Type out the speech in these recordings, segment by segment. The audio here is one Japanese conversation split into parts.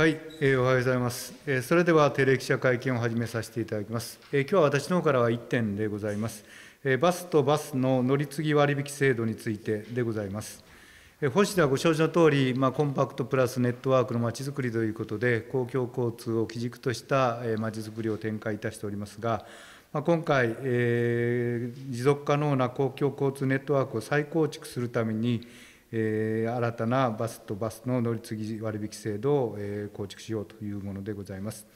はい、えー、おはようございます、えー、それでは定例記者会見を始めさせていただきます、えー、今日は私の方からは1点でございます、えー、バスとバスの乗り継ぎ割引制度についてでございます、えー、ではご承知の通り、まあ、コンパクトプラスネットワークのまちづくりということで公共交通を基軸としたまちづくりを展開いたしておりますがまあ、今回、えー、持続可能な公共交通ネットワークを再構築するために、えー、新たなバスとバスの乗り継ぎ割引制度を、えー、構築しようというものでございます。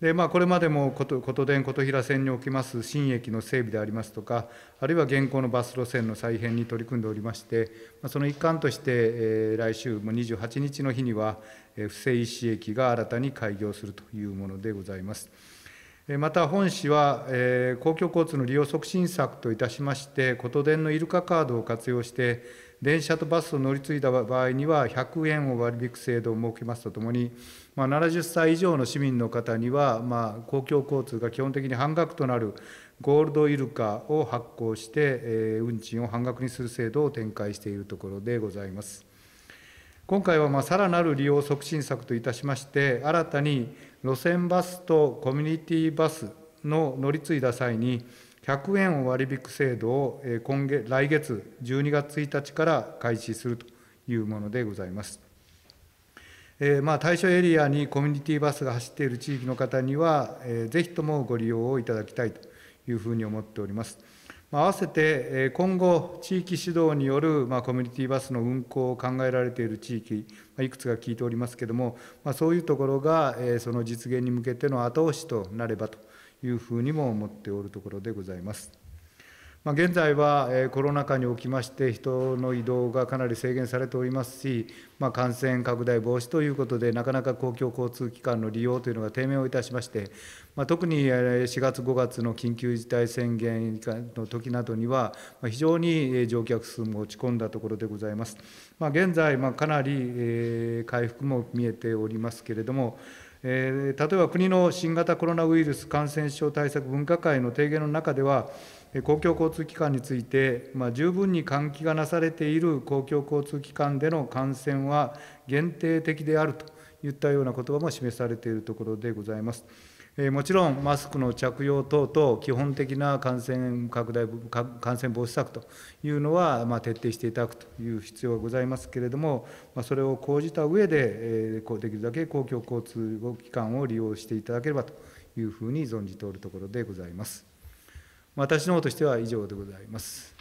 でまあ、これまでも琴電琴平線におきます新駅の整備でありますとか、あるいは現行のバス路線の再編に取り組んでおりまして、その一環として、えー、来週も28日の日には、えー、布施石駅が新たに開業するというものでございます。また本市は、えー、公共交通の利用促進策といたしまして、琴電のイルカカードを活用して、電車とバスを乗り継いだ場合には、100円を割り引く制度を設けますとともに、まあ、70歳以上の市民の方には、まあ、公共交通が基本的に半額となるゴールドイルカを発行して、えー、運賃を半額にする制度を展開しているところでございます。今回はまあさらなる利用促進策といたしまして、新たに路線バスとコミュニティバスの乗り継いだ際に、100円を割引制度を今月来月12月1日から開始するというものでございます。えー、まあ、対象エリアにコミュニティバスが走っている地域の方には、えー、ぜひともご利用をいただきたいというふうに思っております。まあ、合わせて、えー、今後、地域指導による、まあ、コミュニティバスの運行を考えられている地域、まあ、いくつか聞いておりますけれども、まあ、そういうところが、えー、その実現に向けての後押しとなればというふうにも思っておるところでございます。まあ、現在はコロナ禍におきまして人の移動がかなり制限されておりますし、まあ、感染拡大防止ということでなかなか公共交通機関の利用というのが低迷をいたしまして、まあ、特に4月5月の緊急事態宣言の時などには非常に乗客数も落ち込んだところでございます。ま現在、かなり回復も見えておりますけれども、え例えば国の新型コロナウイルス感染症対策分科会の提言の中では、公共交通機関について、まあ、十分に換気がなされている公共交通機関での感染は限定的であるといったような言葉も示されているところでございます。もちろんマスクの着用等と基本的な感染拡大、感染防止策というのは、まあ、徹底していただくという必要がございますけれども、まあ、それを講じた上で、えー、できるだけ公共交通機関を利用していただければというふうに存じておるところでございます。私の方としては以上でございます。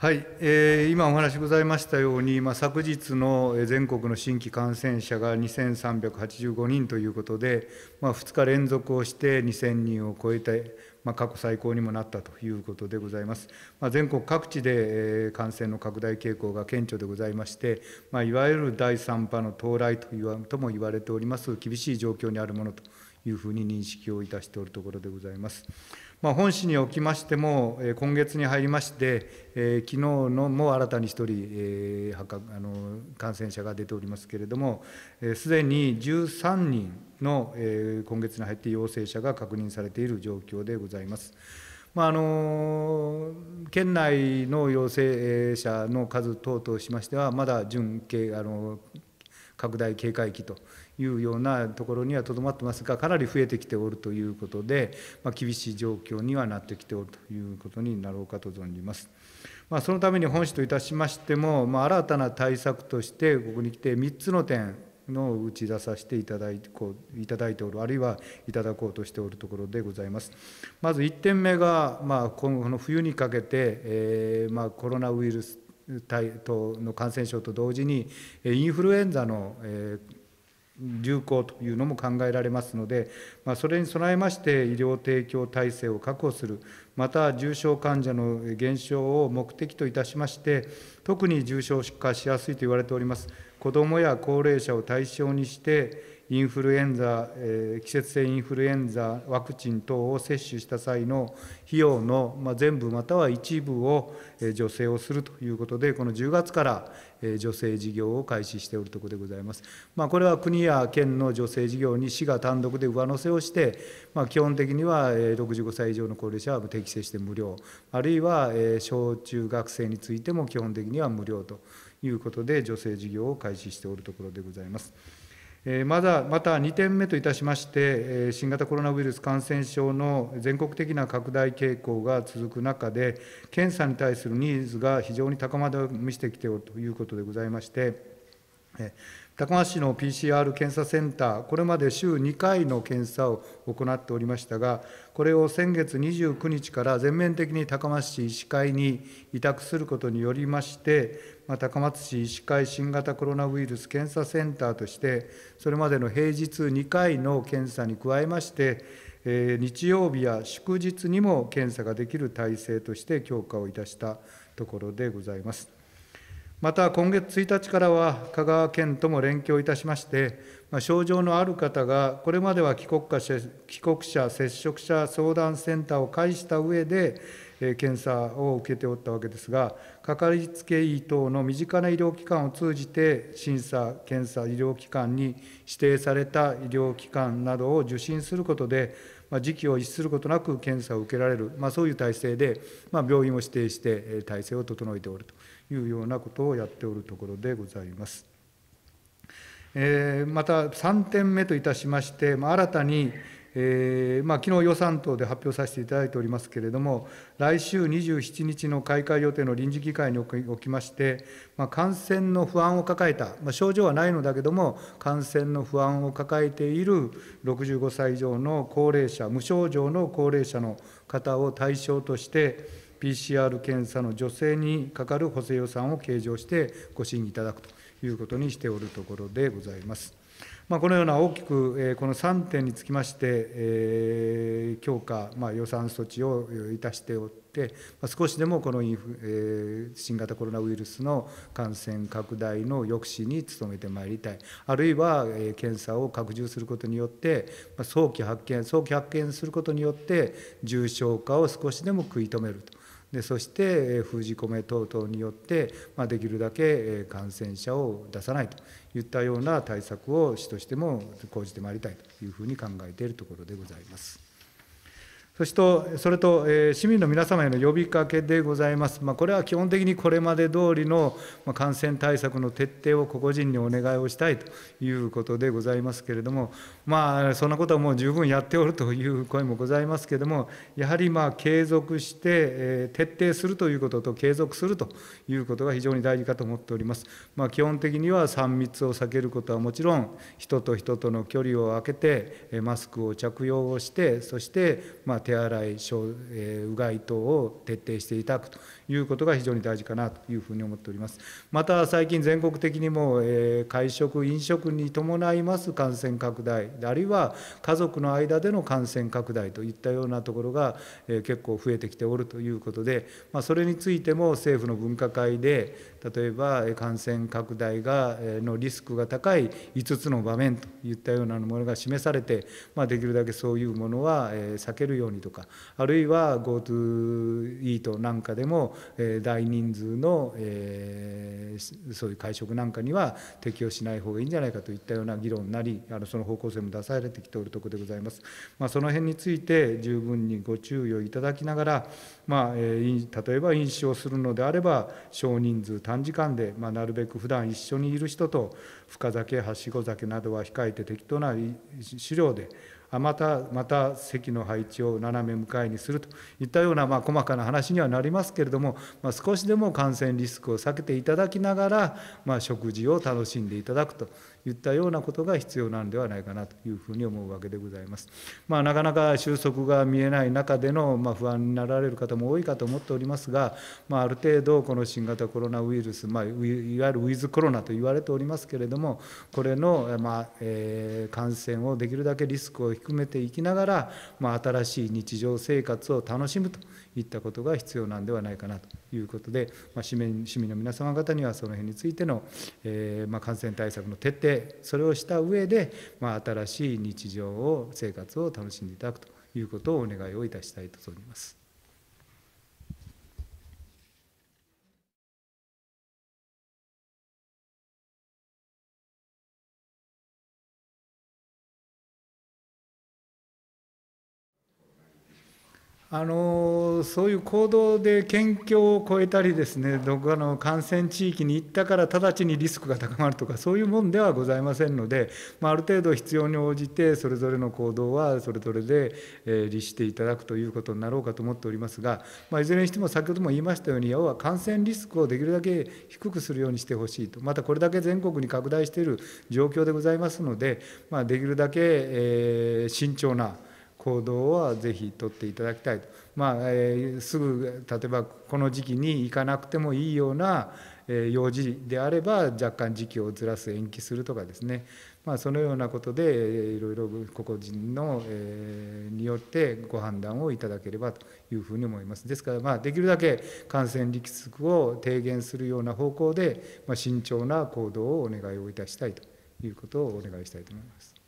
はい、えー、今お話ございましたように、まあ、昨日の全国の新規感染者が2385人ということで、まあ、2日連続をして2000人を超えて、まあ、過去最高にもなったということでございます。まあ、全国各地で感染の拡大傾向が顕著でございまして、まあ、いわゆる第3波の到来ととも言われております、厳しい状況にあるものというふうに認識をいたしておるところでございます。本市におきましても、今月に入りまして、きのうのも新たに1人、感染者が出ておりますけれども、すでに13人の今月に入って陽性者が確認されている状況でございます。まあ、あの県内の陽性者の数等々しましては、まだ準あの拡大警戒期というようなところにはとどまってますがかなり増えてきておるということで、まあ、厳しい状況にはなってきておるということになろうかと存じます。まあ、そのために本市といたしましても、まあ、新たな対策としてここに来て3つの点の打ち出させていただいこういただいておる、あるいはいただこうとしておるところでございます。まず1点目が、まあ、この冬にかけて、えー、まあ、コロナウイルス対等の感染症と同時に、インフルエンザの、えー流行というのも考えられますので、まあ、それに備えまして医療提供体制を確保する、また重症患者の減少を目的といたしまして、特に重症化しやすいと言われております、子どもや高齢者を対象にして、インフルエンザ、えー、季節性インフルエンザワクチン等を接種した際の費用の、まあ、全部または一部を、えー、助成をするということで、この10月から、えー、助成事業を開始しておるところでございます。まあ、これは国や県の助成事業に市が単独で上乗せをして、まあ、基本的には、えー、65歳以上の高齢者は適正して無料、あるいは、えー、小中学生についても基本的には無料ということで、助成事業を開始しておるところでございます。まだまた2点目といたしまして、新型コロナウイルス感染症の全国的な拡大傾向が続く中で、検査に対するニーズが非常に高まりを見せてきておるということでございまして、高松市の PCR 検査センター、これまで週2回の検査を行っておりましたが、これを先月29日から全面的に高松市医師会に委託することによりまして、ま高松市医師会新型コロナウイルス検査センターとして、それまでの平日2回の検査に加えまして、え日曜日や祝日にも検査ができる体制として強化をいたしたところでございます。また今月1日からは香川県とも連携をいたしまして、まあ、症状のある方が、これまでは帰国者接触者相談センターを介した上で、検査を受けておったわけですが、かかりつけ医等の身近な医療機関を通じて、審査、検査、医療機関に指定された医療機関などを受診することで、ま時期を逸することなく検査を受けられる、まあ、そういう体制で、まあ、病院を指定して体制を整えておるというようなことをやっておるところでございます。えー、また3点目といたしまして、まあ、新たにえーまあ昨日予算等で発表させていただいておりますけれども、来週27日の開会予定の臨時議会におきまして、まあ、感染の不安を抱えた、まあ、症状はないのだけども、感染の不安を抱えている65歳以上の高齢者、無症状の高齢者の方を対象として、PCR 検査の助成にかかる補正予算を計上してご審議いただくと。いうことにしておるところでございます。まあ、このような大きく、えー、この3点につきまして、えー、強化、まあ、予算措置をいたしておって、まあ、少しでもこのインフ、えー、新型コロナウイルスの感染拡大の抑止に努めてまいりたい、あるいは、えー、検査を拡充することによって、まあ、早期発見、早期発見することによって、重症化を少しでも食い止めると。でそして封じ込め等々によって、まあ、できるだけ感染者を出さないといったような対策を市としても講じてまいりたいというふうに考えているところでございます。そして、それと、え市民の皆様への呼びかけでございます。まあ、これは基本的にこれまで通りの感染対策の徹底を個々人にお願いをしたいということでございますけれども、まあ、そんなことはもう十分やっておるという声もございますけれども、やはりまあ継続して、え徹底するということと、継続するということが非常に大事かと思っております。まあ、基本的には3密を避けることはもちろん、人と人との距離を空けて、マスクを着用をして、そして、まあ手洗い、うがい等を徹底していただくということが非常に大事かなというふうに思っております。また最近、全国的にもえ会食、飲食に伴います感染拡大、あるいは家族の間での感染拡大といったようなところがえ結構増えてきておるということで、まそれについても政府の分科会で、例えば感染拡大がのリスクが高い5つの場面といったようなものが示されて、まあ、できるだけそういうものは避けるようにとかあるいは GoTo イートなんかでも大人数のそういう会食なんかには適用しない方がいいんじゃないかといったような議論なりあのその方向性も出されてきておるところでございます。まあ、その辺について十分にご注意をいただきながら、まあ、例えば飲酒をするのであれば少人数短時間で、まあ、なるべく普段一緒にいる人と深酒はしご酒などは控えて適当な資料でまたまた席の配置を斜め向かいにするといったような、まあ、細かな話にはなりますけれども、まあ、少しでも感染リスクを避けていただきながら、まあ、食事を楽しんでいただくといったようなことが必要なんではないかなというふうに思うわけでございます。まあ、なかなか収束が見えない中での、まあ、不安になられる方も多いかと思っておりますが、まあ、ある程度この新型コロナウイルス、まあ、いわゆるウィズコロナと言われておりますけれどもこれの、まあえ感染をできるだけリスクを含めていきながら、まあ、新しい日常生活を楽しむといったことが必要なんではないかなということで、まあ、市民市民の皆様方にはその辺についての、えー、まあ、感染対策の徹底それをした上で、まあ、新しい日常を生活を楽しんでいただくということをお願いをいたしたいと存じます。あのそういう行動で県境を越えたりですねどこかの感染地域に行ったから直ちにリスクが高まるとかそういうもんではございませんので、まあ、ある程度必要に応じてそれぞれの行動はそれぞれで、え律していただくということになろうかと思っておりますが、まあ、いずれにしても先ほども言いましたように要は感染リスクをできるだけ低くするようにしてほしいとまたこれだけ全国に拡大している状況でございますので、まあ、できるだけ、え慎重な。行動はぜひ取っていただきたいと、まあえー、すぐ例えばこの時期に行かなくてもいいような、えー、用事であれば若干時期をずらす延期するとかですね、まあ、そのようなことで、えー、いろいろ個々人の、えー、によってご判断をいただければというふうに思いますですから、まあ、できるだけ感染リスクを低減するような方向で、まあ、慎重な行動をお願いをいたしたいということをお願いしたいと思います。